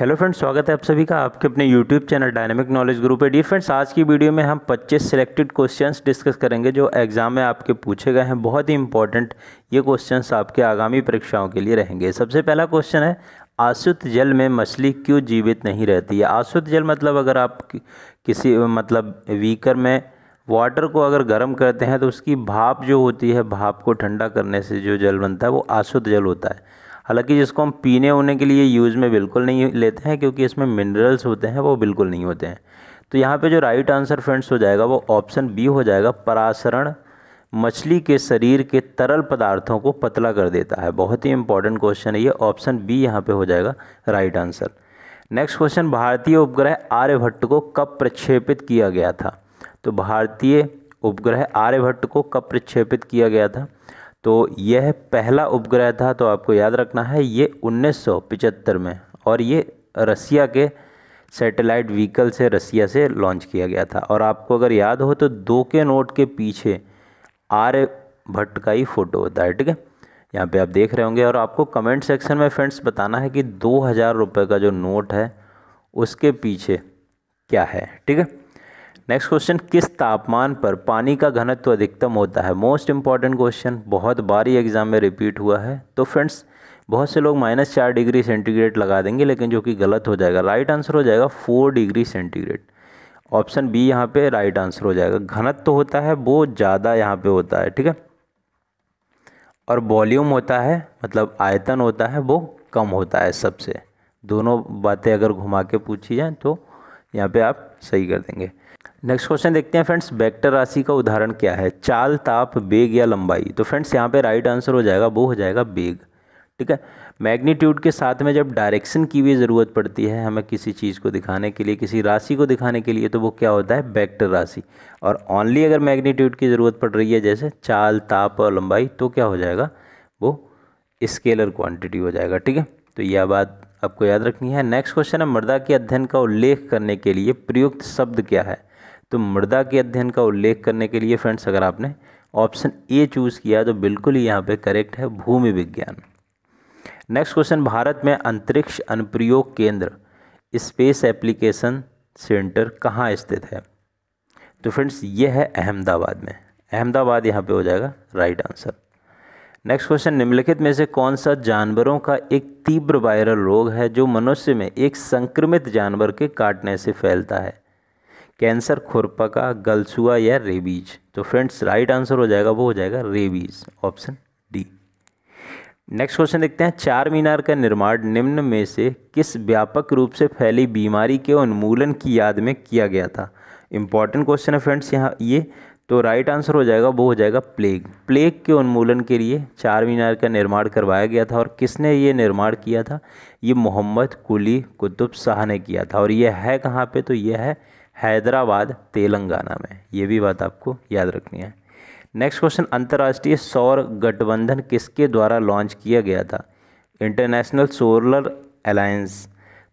hello friends स्वागत है आप सभी का आपके अपने YouTube channel dynamic knowledge group है डी फ्रेंड्स आज की वीडियो में हम 25 सिलेक्टेड क्वेश्चंस डिस्कस करेंगे जो एग्ज़ाम में आपके पूछे गए हैं बहुत ही इंपॉर्टेंट ये क्वेश्चंस आपके आगामी परीक्षाओं के लिए रहेंगे सबसे पहला क्वेश्चन है आसुत जल में मछली क्यों जीवित नहीं रहती है आसुत जल मतलब अगर आप किसी मतलब वीकर में वाटर को अगर गर्म करते हैं तो उसकी भाप जो होती है भाप को ठंडा करने से जो जल बनता है वो आसुत जल होता है हालांकि जिसको हम पीने होने के लिए यूज़ में बिल्कुल नहीं लेते हैं क्योंकि इसमें मिनरल्स होते हैं वो बिल्कुल नहीं होते हैं तो यहाँ पे जो राइट आंसर फ्रेंड्स हो जाएगा वो ऑप्शन बी हो जाएगा परासरण मछली के शरीर के तरल पदार्थों को पतला कर देता है बहुत ही इंपॉर्टेंट क्वेश्चन है ये ऑप्शन बी यहाँ पे हो जाएगा राइट आंसर नेक्स्ट क्वेश्चन भारतीय उपग्रह आर्यभट्ट को कब प्रक्षेपित किया गया था तो भारतीय उपग्रह आर्यभट्ट को कब प्रक्षेपित किया गया था तो यह पहला उपग्रह था तो आपको याद रखना है ये 1975 में और ये रसिया के सैटेलाइट व्हीकल से रसिया से लॉन्च किया गया था और आपको अगर याद हो तो दो के नोट के पीछे आर्य भट्ट का ही फ़ोटो होता है ठीक है यहाँ पे आप देख रहे होंगे और आपको कमेंट सेक्शन में फ्रेंड्स बताना है कि दो हज़ार रुपये का जो नोट है उसके पीछे क्या है ठीक है नेक्स्ट क्वेश्चन किस तापमान पर पानी का घनत्व अधिकतम होता है मोस्ट इंपॉर्टेंट क्वेश्चन बहुत बारी एग्जाम में रिपीट हुआ है तो फ्रेंड्स बहुत से लोग माइनस चार डिग्री सेंटीग्रेड लगा देंगे लेकिन जो कि गलत हो जाएगा राइट आंसर हो जाएगा four degree centigrade option B यहाँ पे राइट आंसर हो जाएगा घनत्व तो होता है वो ज़्यादा यहाँ पे होता है ठीक है और वॉल्यूम होता है मतलब आयतन होता है वो कम होता है सबसे दोनों बातें अगर घुमा के पूछी जाए तो यहाँ पर आप सही कर देंगे नेक्स्ट क्वेश्चन देखते हैं फ्रेंड्स वेक्टर राशि का उदाहरण क्या है चाल ताप बेग या लंबाई तो फ्रेंड्स यहाँ पे राइट आंसर हो जाएगा वो हो जाएगा बेग ठीक है मैग्नीट्यूड के साथ में जब डायरेक्शन की भी ज़रूरत पड़ती है हमें किसी चीज़ को दिखाने के लिए किसी राशि को दिखाने के लिए तो वो क्या होता है बैक्टर राशि और ऑनली अगर मैग्नीट्यूड की ज़रूरत पड़ रही है जैसे चाल ताप और लंबाई तो क्या हो जाएगा वो स्केलर क्वान्टिटी हो जाएगा ठीक है तो यह बात आपको याद रखनी है नेक्स्ट क्वेश्चन है मृदा के अध्ययन का उल्लेख करने के लिए प्रयुक्त शब्द क्या है तो मृदा के अध्ययन का उल्लेख करने के लिए फ्रेंड्स अगर आपने ऑप्शन ए चूज़ किया तो बिल्कुल ही यहाँ पे करेक्ट है भूमि विज्ञान नेक्स्ट क्वेश्चन भारत में अंतरिक्ष अनुप्रयोग केंद्र स्पेस एप्लीकेशन सेंटर कहाँ स्थित है तो फ्रेंड्स ये है अहमदाबाद में अहमदाबाद यहाँ पे हो जाएगा राइट आंसर नेक्स्ट क्वेश्चन निम्नलिखित में से कौन सा जानवरों का एक तीव्र वायरल रोग है जो मनुष्य में एक संक्रमित जानवर के काटने से फैलता है कैंसर खुरपका गलसुआ या रेबीज तो फ्रेंड्स राइट आंसर हो जाएगा वो हो जाएगा rabies option D next question देखते हैं चार मीनार का निर्माण निम्न में से किस व्यापक रूप से फैली बीमारी के उन्मूलन की याद में किया गया था इंपॉर्टेंट क्वेश्चन है फ्रेंड्स यहाँ ये तो राइट आंसर हो जाएगा वो हो जाएगा प्लेग प्लेग के उन्मूलन के लिए चार मीनार का निर्माण करवाया गया था और किसने ये निर्माण किया था ये मोहम्मद कुली कुतुब शाह ने किया था और ये है कहाँ पे तो ये है हैदराबाद तेलंगाना में ये भी बात आपको याद रखनी है नेक्स्ट क्वेश्चन अंतर्राष्ट्रीय सौर गठबंधन किसके द्वारा लॉन्च किया गया था इंटरनेशनल सोलर अलायंस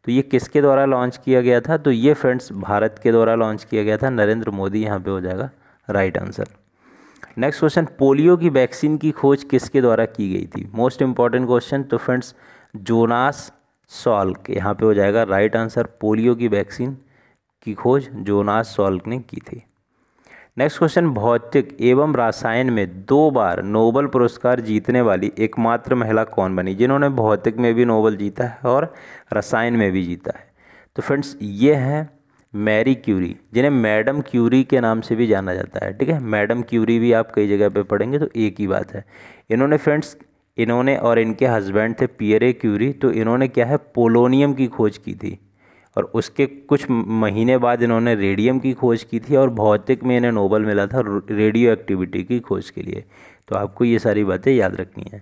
तो ये किसके द्वारा लॉन्च किया गया था तो ये फ्रेंड्स भारत के द्वारा लॉन्च किया गया था नरेंद्र मोदी यहाँ पे हो जाएगा right answer next question polio की वैक्सीन की खोज किसके द्वारा की गई थी मोस्ट इंपॉर्टेंट क्वेश्चन तो फ्रेंड्स जोनास सॉल्क यहाँ पे हो जाएगा राइट आंसर पोलियो की वैक्सीन की खोज जोनास सॉल्क ने की थी नेक्स्ट क्वेश्चन भौतिक एवं रसायन में दो बार नोबल पुरस्कार जीतने वाली एकमात्र महिला कौन बनी जिन्होंने भौतिक में भी नोबल जीता है और रसायन में भी जीता है तो फ्रेंड्स ये हैं मैरी क्यूरी जिन्हें मैडम क्यूरी के नाम से भी जाना जाता है ठीक है मैडम क्यूरी भी आप कई जगह पर पढ़ेंगे तो एक ही बात है इन्होंने फ्रेंड्स इन्होंने और इनके हस्बैंड थे पियरे क्यूरी तो इन्होंने क्या है पोलोनियम की खोज की थी और उसके कुछ महीने बाद इन्होंने रेडियम की खोज की थी और भौतिक में इन्हें नोबल मिला था रेडियो एक्टिविटी की खोज के लिए तो आपको ये सारी बातें याद रखनी है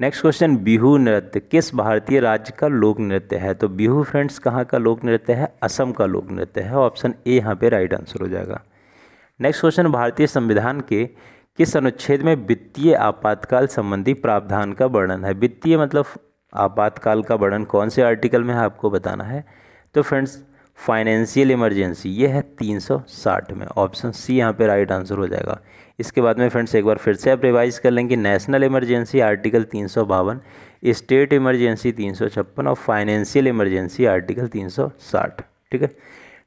नेक्स्ट क्वेश्चन बिहू नृत्य किस भारतीय राज्य का लोक नृत्य है तो बिहू फ्रेंड्स कहाँ का लोक नृत्य है असम का लोक नृत्य है ऑप्शन ए यहाँ पे राइट आंसर हो जाएगा नेक्स्ट क्वेश्चन भारतीय संविधान के किस अनुच्छेद में वित्तीय आपातकाल संबंधी प्रावधान का वर्णन है वित्तीय मतलब आपातकाल का वर्णन कौन से आर्टिकल में है आपको बताना है तो फ्रेंड्स फाइनेंशियल इमरजेंसी ये है 360 में ऑप्शन सी यहाँ पे राइट आंसर हो जाएगा इसके बाद में फ्रेंड्स एक बार फिर से आप रिवाइज कर लेंगे नेशनल इमरजेंसी आर्टिकल तीन स्टेट इमरजेंसी तीन और फाइनेंशियल इमरजेंसी आर्टिकल साठ ठीक है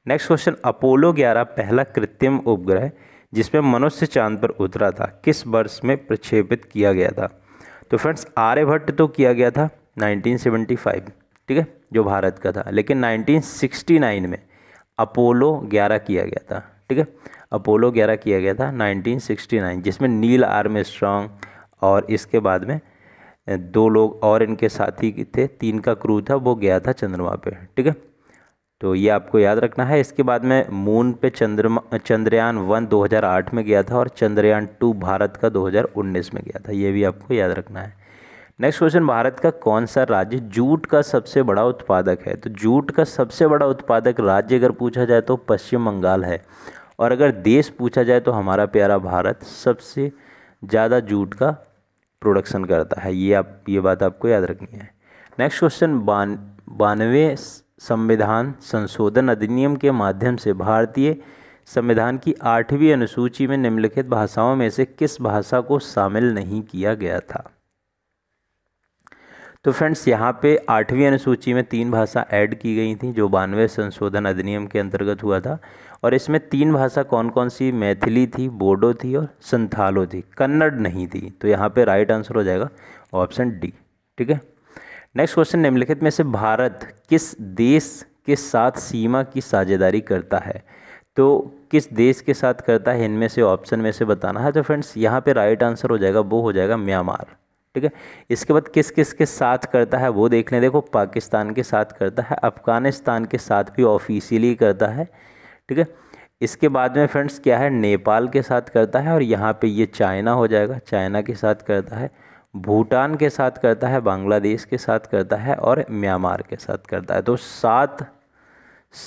नेक्स्ट क्वेश्चन अपोलो 11 पहला कृत्रिम उपग्रह जिसमें मनुष्य चांद पर उतरा था किस वर्ष में प्रक्षेपित किया गया था तो फ्रेंड्स आर्यभट्ट तो किया गया था 1975 ठीक है जो भारत का था लेकिन 1969 में अपोलो 11 किया गया था ठीक है अपोलो 11 किया गया था 1969 जिसमें नील आर्म स्ट्रॉन्ग और इसके बाद में दो लोग और इनके साथी थे तीन का क्रू था वो गया था चंद्रमा पे ठीक है तो ये आपको याद रखना है इसके बाद में मून पे चंद्रमा चंद्रयान वन 2008 में गया था और चंद्रयान टू भारत का 2019 में गया था ये भी आपको याद रखना है नेक्स्ट क्वेश्चन भारत का कौन सा राज्य जूट का सबसे बड़ा उत्पादक है तो जूट का सबसे बड़ा उत्पादक राज्य अगर पूछा जाए तो पश्चिम बंगाल है और अगर देश पूछा जाए तो हमारा प्यारा भारत सबसे ज़्यादा जूट का प्रोडक्शन करता है ये आप ये बात आपको याद रखनी है नेक्स्ट क्वेश्चन बान बानवे संविधान संशोधन अधिनियम के माध्यम से भारतीय संविधान की आठवीं अनुसूची में निम्नलिखित भाषाओं में से किस भाषा को शामिल नहीं किया गया था तो फ्रेंड्स यहाँ पे आठवीं अनुसूची में तीन भाषा ऐड की गई थी जो बानवे संशोधन अधिनियम के अंतर्गत हुआ था और इसमें तीन भाषा कौन कौन सी मैथिली थी बोडो थी और संथालो थी कन्नड़ नहीं थी तो यहाँ पे राइट आंसर हो जाएगा ऑप्शन डी ठीक है नेक्स्ट क्वेश्चन निम्नलिखित में से भारत किस देश के साथ सीमा की साझेदारी करता है तो किस देश के साथ करता है इनमें से ऑप्शन में से बताना है हाँ, तो फ्रेंड्स यहाँ पे राइट आंसर हो जाएगा वो हो जाएगा म्यांमार ठीक है इसके बाद किस किस के साथ करता है वो देख लें देखो पाकिस्तान के साथ करता है अफ़गानिस्तान के साथ भी ऑफिशियली करता है ठीक है इसके बाद में फ्रेंड्स क्या है नेपाल के साथ करता है और यहाँ पे ये चाइना हो जाएगा चाइना के साथ करता है भूटान के साथ करता है बांग्लादेश के साथ करता है और म्यांमार के साथ करता है तो सात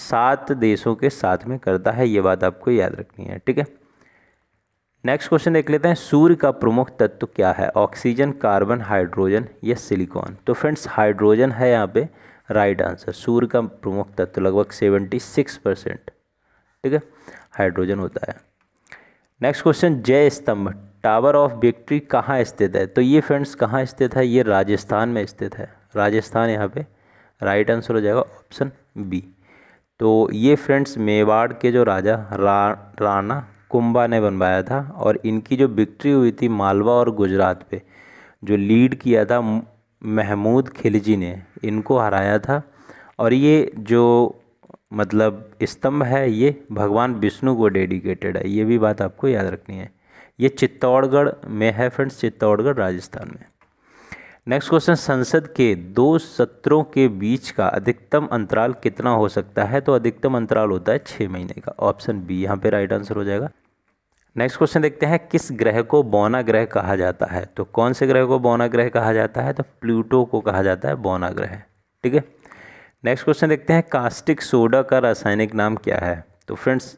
सात देशों के साथ में करता है ये बात आपको याद रखनी है ठीक है नेक्स्ट क्वेश्चन देख लेते हैं सूर्य का प्रमुख तत्व क्या है ऑक्सीजन कार्बन हाइड्रोजन या सिलिकॉन तो फ्रेंड्स हाइड्रोजन है यहाँ पे राइट आंसर सूर्य का प्रमुख तत्व लगभग सेवेंटी सिक्स परसेंट ठीक है हाइड्रोजन होता है नेक्स्ट क्वेश्चन जय स्तंभ टावर ऑफ विक्ट्री कहाँ स्थित है तो ये फ्रेंड्स कहाँ स्थित है ये राजस्थान में स्थित है राजस्थान यहाँ पर राइट आंसर हो जाएगा ऑप्शन बी तो ये फ्रेंड्स मेवाड़ के जो राजा रा, राणा कुंबा ने बनवाया था और इनकी जो विक्ट्री हुई थी मालवा और गुजरात पे जो लीड किया था महमूद खिलजी ने इनको हराया था और ये जो मतलब स्तंभ है ये भगवान विष्णु को डेडिकेटेड है ये भी बात आपको याद रखनी है ये चित्तौड़गढ़ में है फ्रेंड्स चित्तौड़गढ़ राजस्थान में नेक्स्ट क्वेश्चन संसद के दो सत्रों के बीच का अधिकतम अंतराल कितना हो सकता है तो अधिकतम अंतराल होता है छः महीने का ऑप्शन बी यहाँ पे राइट आंसर हो जाएगा नेक्स्ट क्वेश्चन देखते हैं किस ग्रह को बौना ग्रह कहा जाता है तो कौन से ग्रह को बौना ग्रह कहा जाता है तो प्लूटो को कहा जाता है बौना ग्रह ठीक है नेक्स्ट क्वेश्चन देखते हैं कास्टिक सोडा का रासायनिक नाम क्या है तो फ्रेंड्स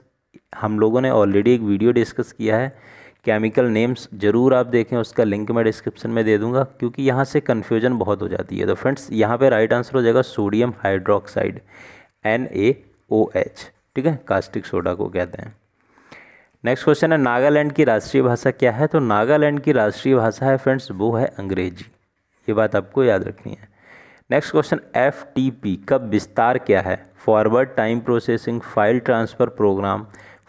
हम लोगों ने ऑलरेडी एक वीडियो डिस्कस किया है केमिकल नेम्स ज़रूर आप देखें उसका लिंक मैं डिस्क्रिप्शन में दे दूंगा क्योंकि यहाँ से कन्फ्यूजन बहुत हो जाती है तो फ्रेंड्स यहाँ पे राइट आंसर हो जाएगा sodium hydroxide N A O H ठीक है कास्टिक सोडा को कहते हैं नेक्स्ट क्वेश्चन है नागालैंड की राष्ट्रीय भाषा क्या है तो नागालैंड की राष्ट्रीय भाषा है फ्रेंड्स वो है अंग्रेजी ये बात आपको याद रखनी है नेक्स्ट क्वेश्चन एफ का विस्तार क्या है forward time processing file transfer program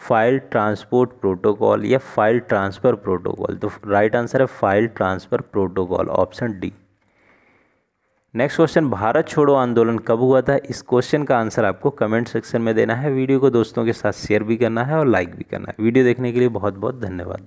file transport protocol या फाइल ट्रांसफ़र प्रोटोकॉल तो राइट आंसर है file transfer protocol option D next question Bharat छोड़ो आंदोलन कब हुआ था इस क्वेश्चन का आंसर आपको कमेंट सेक्शन में देना है वीडियो को दोस्तों के साथ शेयर भी करना है और लाइक भी करना है वीडियो देखने के लिए बहुत बहुत धन्यवाद